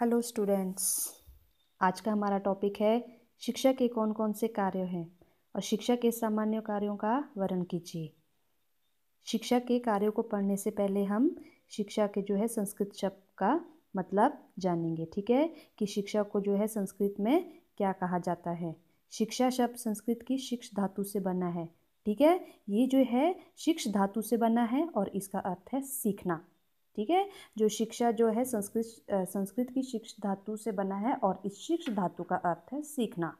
hello students आज का हमारा टॉपिक है शिक्षा के कौन कौन से कार्य हैं और शिक्षा के सामान्य कार्यों का वर्णन कीजिए शिक्षा के कार्यों को पढ़ने से पहले हम शिक्षा के जो है संस्कृत शब्द का मतलब जानेंगे ठीक है कि शिक्षा को जो है संस्कृत में क्या कहा जाता है शिक्षा शब्द संस्कृत की शिक्ष धातु से बना है ठीक है ये जो है शिक्ष धातु से बना है और इसका अर्थ है सीखना ठीक है जो शिक्षा जो है संस्कृत संस्कृत की शिक्षा धातु से बना है और इस शिक्षा धातु का अर्थ है सीखना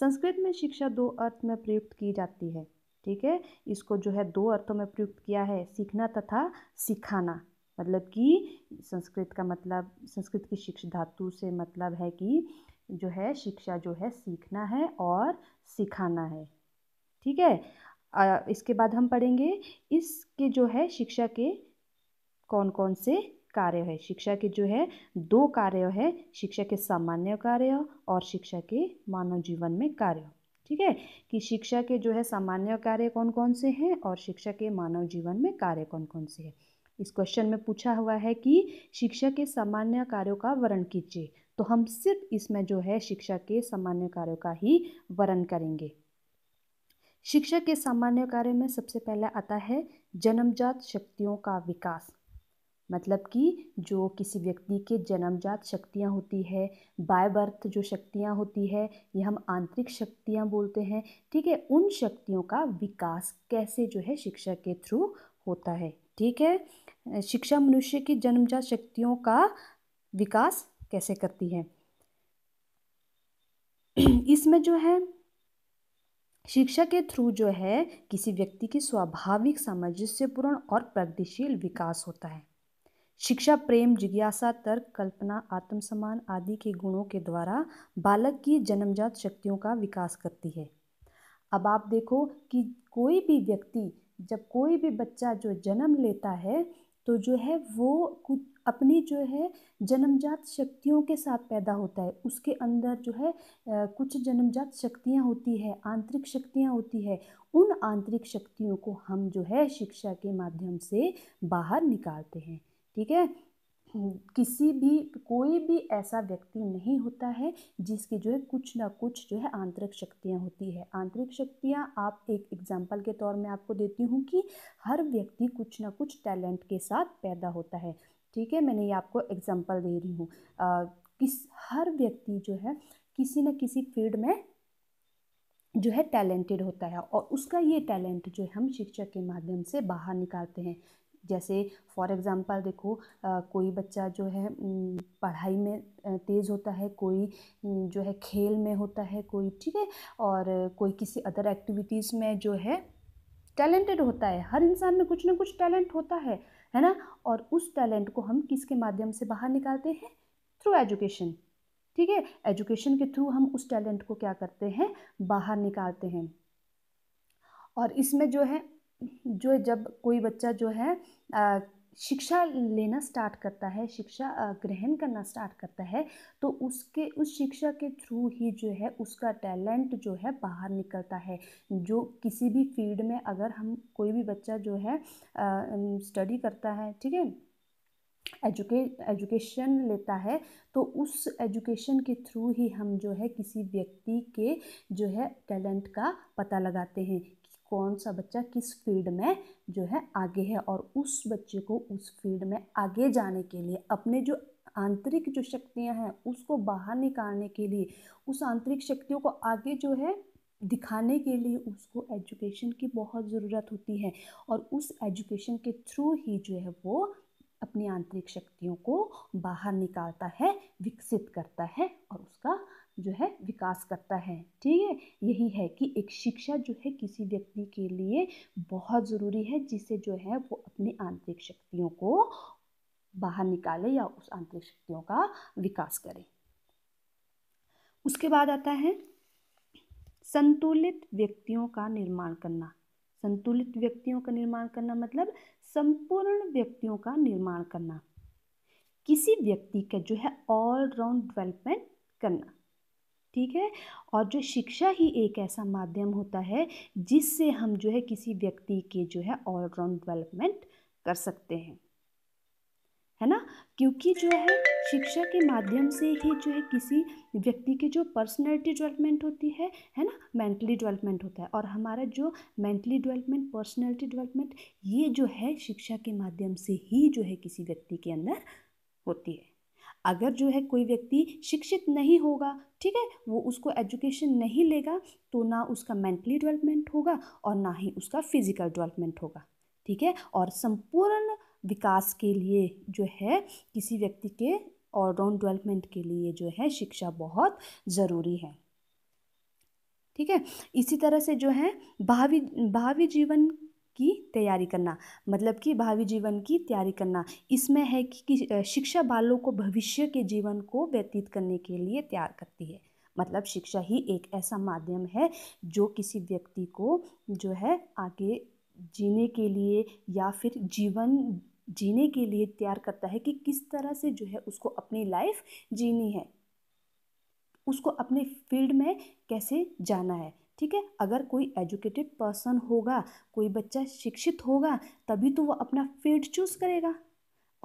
संस्कृत में शिक्षा दो अर्थ में प्रयुक्त की जाती है ठीक है इसको जो है दो अर्थों में प्रयुक्त किया है सीखना तथा सिखाना मतलब कि संस्कृत का मतलब संस्कृत की शिक्षा धातु से मतलब है कि जो है शिक्षा जो है सीखना है और सिखाना है ठीक है इसके बाद हम पढ़ेंगे इसके जो है शिक्षा के कौन कौन से कार्य है शिक्षा के जो है दो कार्य है शिक्षा के सामान्य कार्य और शिक्षा के मानव जीवन में कार्य ठीक है कि शिक्षा के जो है सामान्य कार्य कौन कौन से हैं और शिक्षा के मानव जीवन में कार्य कौन कौन से हैं इस क्वेश्चन में पूछा हुआ है कि शिक्षा के सामान्य कार्यों का वर्णन कीजिए तो हम सिर्फ इसमें जो है शिक्षा के सामान्य कार्यों का ही वर्णन करेंगे शिक्षा के सामान्य कार्य में सबसे पहले आता है जन्मजात शक्तियों का विकास मतलब कि जो किसी व्यक्ति के जन्मजात शक्तियाँ होती है बाय बर्थ जो शक्तियाँ होती है ये हम आंतरिक शक्तियाँ बोलते हैं ठीक है उन शक्तियों का विकास कैसे जो है शिक्षा के थ्रू होता है ठीक है शिक्षा मनुष्य की जन्मजात शक्तियों का विकास कैसे करती है इसमें जो है शिक्षा के थ्रू जो है किसी व्यक्ति की स्वाभाविक सामंजस्यपूर्ण और प्रगतिशील विकास होता है शिक्षा प्रेम जिज्ञासा तर्क कल्पना आत्मसम्मान आदि के गुणों के द्वारा बालक की जन्मजात शक्तियों का विकास करती है अब आप देखो कि कोई भी व्यक्ति जब कोई भी बच्चा जो जन्म लेता है तो जो है वो कुछ अपनी जो है जन्मजात शक्तियों के साथ पैदा होता है उसके अंदर जो है कुछ जन्मजात शक्तियाँ होती है आंतरिक शक्तियाँ होती है उन आंतरिक शक्तियों को हम जो है शिक्षा के माध्यम से बाहर निकालते हैं ठीक है किसी भी कोई भी ऐसा व्यक्ति नहीं होता है जिसकी जो है कुछ ना कुछ जो है आंतरिक शक्तियाँ होती है आंतरिक शक्तियाँ आप एक एग्जाम्पल के तौर में आपको देती हूँ कि हर व्यक्ति कुछ ना कुछ टैलेंट के साथ पैदा होता है ठीक है मैंने ये आपको एग्जाम्पल दे रही हूँ किस हर व्यक्ति जो है किसी न किसी फील्ड में जो है टैलेंटेड होता है और उसका ये टैलेंट जो है हम शिक्षा के माध्यम से बाहर निकालते हैं जैसे फॉर एग्ज़ाम्पल देखो कोई बच्चा जो है पढ़ाई में तेज़ होता है कोई जो है खेल में होता है कोई ठीक है और कोई किसी अदर एक्टिविटीज़ में जो है टैलेंटेड होता है हर इंसान में कुछ ना कुछ टैलेंट होता है है ना और उस टैलेंट को हम किसके माध्यम से बाहर निकालते हैं थ्रू एजुकेशन ठीक है एजुकेशन के थ्रू हम उस टैलेंट को क्या करते हैं बाहर निकालते हैं और इसमें जो है जो जब कोई बच्चा जो है आ, शिक्षा लेना स्टार्ट करता है शिक्षा ग्रहण करना स्टार्ट करता है तो उसके उस शिक्षा के थ्रू ही जो है उसका टैलेंट जो है बाहर निकलता है जो किसी भी फील्ड में अगर हम कोई भी बच्चा जो है स्टडी करता है ठीक है एजुके एजुकेशन लेता है तो उस एजुकेशन के थ्रू ही हम जो है किसी व्यक्ति के जो है टैलेंट का पता लगाते हैं कौन सा बच्चा किस फील्ड में जो है आगे है और उस बच्चे को उस फील्ड में आगे जाने के लिए अपने जो आंतरिक जो शक्तियां हैं उसको बाहर निकालने के लिए उस आंतरिक शक्तियों को आगे जो है दिखाने के लिए उसको एजुकेशन की बहुत ज़रूरत होती है और उस एजुकेशन के थ्रू ही जो है वो अपनी आंतरिक शक्तियों को बाहर निकालता है विकसित करता है और उसका जो है विकास करता है ठीक है यही है कि एक शिक्षा जो है किसी व्यक्ति के लिए बहुत ज़रूरी है जिससे जो है वो अपनी आंतरिक शक्तियों को बाहर निकाले या उस आंतरिक शक्तियों का विकास करे उसके बाद आता है संतुलित व्यक्तियों का निर्माण करना संतुलित व्यक्तियों का निर्माण करना मतलब संपूर्ण व्यक्तियों का निर्माण करना किसी व्यक्ति का जो है ऑलराउंड डेवलपमेंट करना ठीक है और जो शिक्षा ही एक ऐसा माध्यम होता है जिससे हम जो है किसी व्यक्ति के जो है ऑलराउंड डेवलपमेंट कर सकते हैं है ना क्योंकि जो है शिक्षा के माध्यम से ही जो है किसी व्यक्ति के जो पर्सनैलिटी डेवलपमेंट होती है है ना मेंटली डेवलपमेंट होता है और हमारा जो मेंटली डेवलपमेंट पर्सनैलिटी डेवलपमेंट ये जो है शिक्षा के माध्यम से ही जो है किसी व्यक्ति के अंदर होती है अगर जो है कोई व्यक्ति शिक्षित नहीं होगा ठीक है वो उसको एजुकेशन नहीं लेगा तो ना उसका मेंटली डेवलपमेंट होगा और ना ही उसका फिजिकल डेवलपमेंट होगा ठीक है और संपूर्ण विकास के लिए जो है किसी व्यक्ति के ऑलराउंड डेवलपमेंट के लिए जो है शिक्षा बहुत ज़रूरी है ठीक है इसी तरह से जो है भावी भावी जीवन की तैयारी करना मतलब कि भावी जीवन की तैयारी करना इसमें है कि, कि शिक्षा बालों को भविष्य के जीवन को व्यतीत करने के लिए तैयार करती है मतलब शिक्षा ही एक ऐसा माध्यम है जो किसी व्यक्ति को जो है आगे जीने के लिए या फिर जीवन जीने के लिए तैयार करता है कि किस तरह से जो है उसको अपनी लाइफ जीनी है उसको अपने फील्ड में कैसे जाना है ठीक है अगर कोई एजुकेटेड पर्सन होगा कोई बच्चा शिक्षित होगा तभी तो वह अपना फील्ड चूज़ करेगा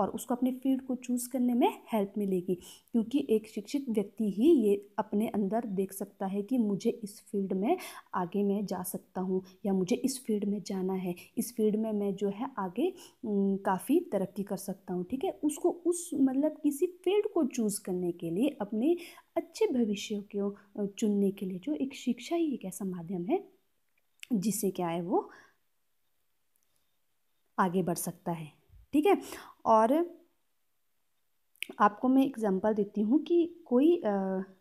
और उसको अपने फील्ड को चूज़ करने में हेल्प मिलेगी क्योंकि एक शिक्षित व्यक्ति ही ये अपने अंदर देख सकता है कि मुझे इस फील्ड में आगे मैं जा सकता हूँ या मुझे इस फील्ड में जाना है इस फील्ड में मैं जो है आगे काफ़ी तरक्की कर सकता हूँ ठीक है उसको उस मतलब किसी फील्ड को चूज़ करने के लिए अपने अच्छे भविष्य को चुनने के लिए जो एक शिक्षा ही एक ऐसा माध्यम है जिससे क्या है वो आगे बढ़ सकता है ठीक है और आपको मैं एग्ज़ाम्पल देती हूँ कि कोई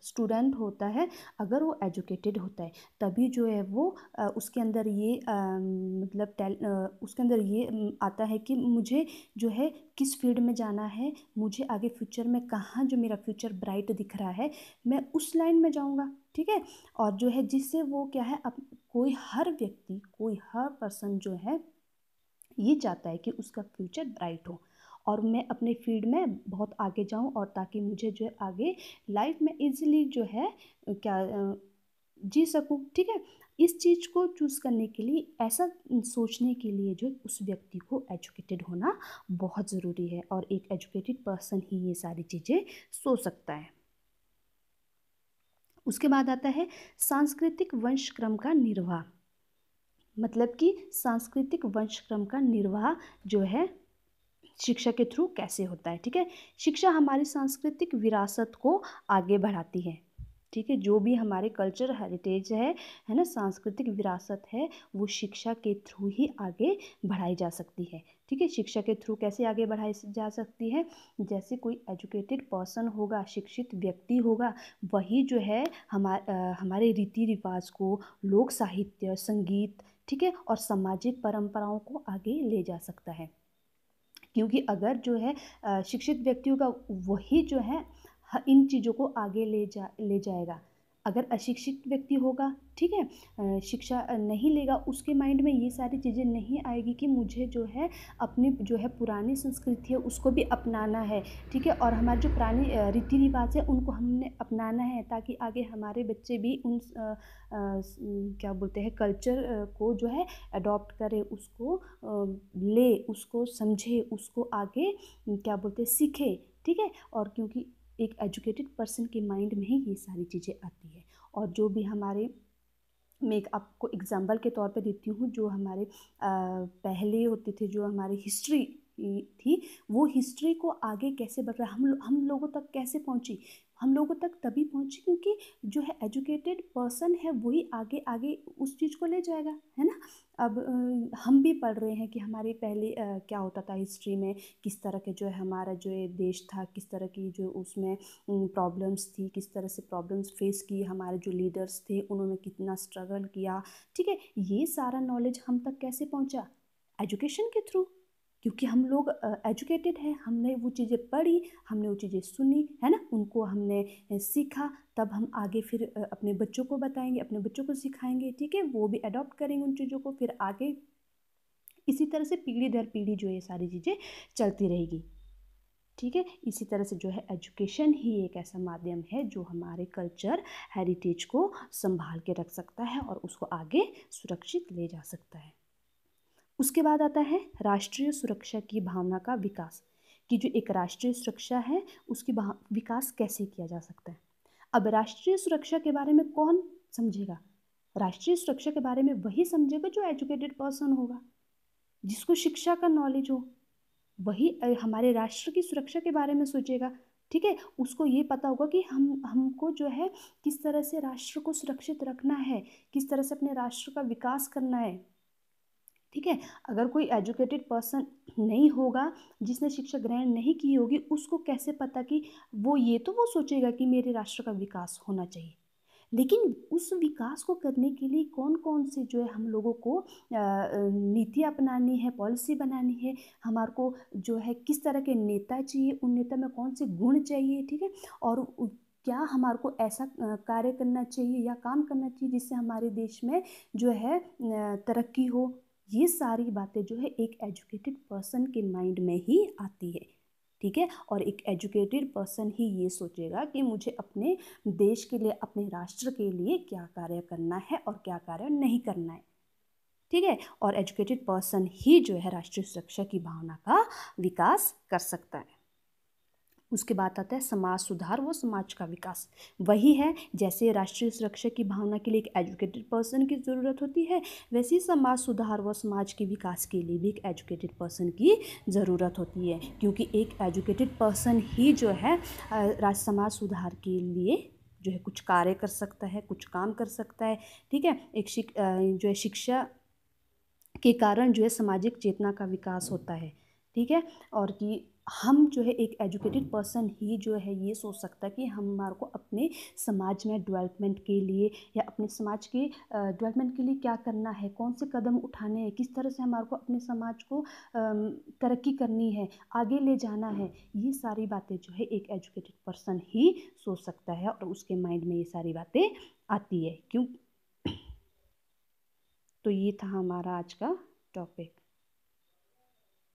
स्टूडेंट होता है अगर वो एजुकेटेड होता है तभी जो है वो आ, उसके अंदर ये आ, मतलब टेल उसके अंदर ये आता है कि मुझे जो है किस फील्ड में जाना है मुझे आगे फ्यूचर में कहाँ जो मेरा फ्यूचर ब्राइट दिख रहा है मैं उस लाइन में जाऊँगा ठीक है और जो है जिससे वो क्या है अब कोई हर व्यक्ति कोई हर पर्सन जो है ये चाहता है कि उसका फ्यूचर ब्राइट हो और मैं अपने फील्ड में बहुत आगे जाऊँ और ताकि मुझे जो है आगे लाइफ में इजीली जो है क्या जी सकूँ ठीक है इस चीज़ को चूज़ करने के लिए ऐसा सोचने के लिए जो उस व्यक्ति को एजुकेटेड होना बहुत ज़रूरी है और एक एजुकेटेड पर्सन ही ये सारी चीज़ें सोच सकता है उसके बाद आता है सांस्कृतिक वंशक्रम का निर्वाह मतलब कि सांस्कृतिक वंशक्रम का निर्वाह जो है शिक्षा के थ्रू कैसे होता है ठीक है शिक्षा हमारी सांस्कृतिक विरासत को आगे बढ़ाती है ठीक है जो भी हमारे कल्चर हेरिटेज है है ना सांस्कृतिक विरासत है वो शिक्षा के थ्रू ही आगे बढ़ाई जा सकती है ठीक है शिक्षा के थ्रू कैसे आगे बढ़ाई जा सकती है जैसे कोई एजुकेटेड पर्सन होगा शिक्षित व्यक्ति होगा वही जो है हमार, आ, हमारे रीति रिवाज को लोक साहित्य संगीत ठीक है और सामाजिक परंपराओं को आगे ले जा सकता है क्योंकि अगर जो है शिक्षित व्यक्तियों का वही जो है इन चीज़ों को आगे ले जा ले जाएगा अगर अशिक्षित व्यक्ति होगा ठीक है शिक्षा नहीं लेगा उसके माइंड में ये सारी चीज़ें नहीं आएगी कि मुझे जो है अपनी जो है पुरानी संस्कृति है उसको भी अपनाना है ठीक है और हमारे जो पुरानी रीति रिवाज है उनको हमने अपनाना है ताकि आगे हमारे बच्चे भी उन आ, आ, क्या बोलते हैं कल्चर को जो है अडॉप्ट करें उसको आ, ले उसको समझे उसको आगे क्या बोलते हैं सीखे ठीक है और क्योंकि एक एजुकेटेड पर्सन के माइंड में ही ये सारी चीज़ें आती है और जो भी हमारे मैं एक आपको एग्ज़ाम्पल के तौर पे देती हूँ जो हमारे पहले होते थे जो हमारे हिस्ट्री थी वो हिस्ट्री को आगे कैसे बढ़ रहा हम हम लोगों तक कैसे पहुँची हम लोगों तक तभी पहुँचे क्योंकि जो है एजुकेटेड पर्सन है वही आगे आगे उस चीज़ को ले जाएगा है ना अब हम भी पढ़ रहे हैं कि हमारे पहले क्या होता था हिस्ट्री में किस तरह के जो है हमारा जो है देश था किस तरह की जो उसमें प्रॉब्लम्स थी किस तरह से प्रॉब्लम्स फेस की हमारे जो लीडर्स थे उन्होंने कितना स्ट्रगल किया ठीक है ये सारा नॉलेज हम तक कैसे पहुँचा एजुकेशन के थ्रू क्योंकि हम लोग एजुकेटेड हैं हमने वो चीज़ें पढ़ी हमने वो चीज़ें सुनी है ना उनको हमने सीखा तब हम आगे फिर अपने बच्चों को बताएंगे अपने बच्चों को सिखाएंगे ठीक है वो भी अडॉप्ट करेंगे उन चीज़ों को फिर आगे इसी तरह से पीढ़ी दर पीढ़ी जो ये सारी चीज़ें चलती रहेगी ठीक है इसी तरह से जो है एजुकेशन ही एक ऐसा माध्यम है जो हमारे कल्चर हेरिटेज को संभाल के रख सकता है और उसको आगे सुरक्षित ले जा सकता है उसके बाद आता है राष्ट्रीय सुरक्षा की भावना का विकास कि जो एक राष्ट्रीय सुरक्षा है उसकी विकास कैसे किया जा सकता है अब राष्ट्रीय सुरक्षा के बारे में कौन समझेगा राष्ट्रीय सुरक्षा के बारे में वही समझेगा जो एजुकेटेड पर्सन होगा जिसको शिक्षा का नॉलेज हो वही हमारे राष्ट्र की सुरक्षा के बारे में सोचेगा ठीक है उसको ये पता होगा कि हम हमको जो है किस तरह से राष्ट्र को सुरक्षित रखना है किस तरह से अपने राष्ट्र का विकास करना है ठीक है अगर कोई एजुकेटेड पर्सन नहीं होगा जिसने शिक्षा ग्रहण नहीं की होगी उसको कैसे पता कि वो ये तो वो सोचेगा कि मेरे राष्ट्र का विकास होना चाहिए लेकिन उस विकास को करने के लिए कौन कौन से जो है हम लोगों को नीति अपनानी है पॉलिसी बनानी है हमारे को जो है किस तरह के नेता चाहिए उन नेता में कौन से गुण चाहिए ठीक है और क्या हमारे को ऐसा कार्य करना चाहिए या काम करना चाहिए जिससे हमारे देश में जो है तरक्की हो ये सारी बातें जो है एक एजुकेटेड पर्सन के माइंड में ही आती है ठीक है और एक एजुकेटेड पर्सन ही ये सोचेगा कि मुझे अपने देश के लिए अपने राष्ट्र के लिए क्या कार्य करना है और क्या कार्य नहीं करना है ठीक है और एजुकेटेड पर्सन ही जो है राष्ट्रीय सुरक्षा की भावना का विकास कर सकता है उसके बाद आता है समाज सुधार व समाज का विकास वही है जैसे राष्ट्रीय सुरक्षा की भावना के लिए एक एजुकेटेड पर्सन की ज़रूरत होती है वैसे ही समाज सुधार व समाज के विकास के लिए भी एक एजुकेटेड पर्सन की ज़रूरत होती है क्योंकि एक एजुकेटेड पर्सन ही जो है समाज सुधार के लिए जो है कुछ कार्य कर सकता है कुछ काम कर सकता है ठीक है एक शिक, जो है शिक्षा के कारण जो है सामाजिक चेतना का विकास होता है ठीक है और कि हम जो है एक एजुकेटेड पर्सन ही जो है ये सोच सकता है कि हमारे को अपने समाज में डेवलपमेंट के लिए या अपने समाज के डेवलपमेंट के लिए क्या करना है कौन से कदम उठाने हैं किस तरह से हमारे को अपने समाज को तरक्की करनी है आगे ले जाना है ये सारी बातें जो है एक एजुकेटेड पर्सन ही सोच सकता है और उसके माइंड में ये सारी बातें आती है क्यों तो ये था हमारा आज का टॉपिक